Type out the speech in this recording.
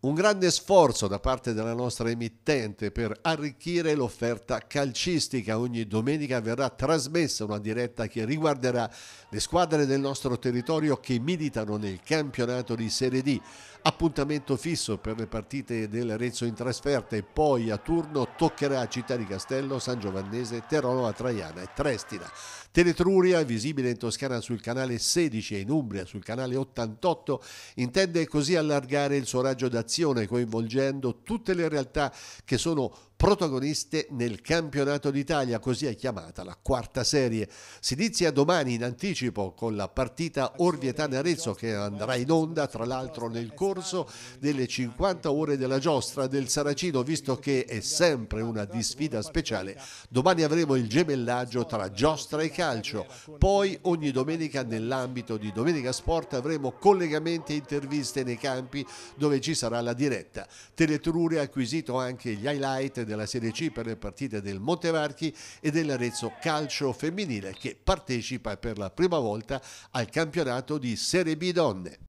Un grande sforzo da parte della nostra emittente per arricchire l'offerta calcistica. Ogni domenica verrà trasmessa una diretta che riguarderà le squadre del nostro territorio che militano nel campionato di Serie D. Appuntamento fisso per le partite del Rezzo in trasferta e poi a turno toccherà a Città di Castello, San Giovannese, Terrolo, Traiana e Trestina. Teletruria, visibile in Toscana sul canale 16 e in Umbria sul canale 88, intende così allargare il suo raggio d'azione programmazione coinvolgendo tutte le realtà che sono protagoniste nel campionato d'Italia, così è chiamata la quarta serie. Si inizia domani in anticipo con la partita Orvietana-Arezzo che andrà in onda tra l'altro nel corso delle 50 ore della giostra del Saracino, visto che è sempre una di sfida speciale. Domani avremo il gemellaggio tra giostra e calcio, poi ogni domenica nell'ambito di Domenica Sport avremo collegamenti e interviste nei campi dove ci sarà la diretta. Teletrure ha acquisito anche gli highlight della Serie C per le partite del Montevarchi e dell'Arezzo Calcio Femminile che partecipa per la prima volta al campionato di Serie B Donne.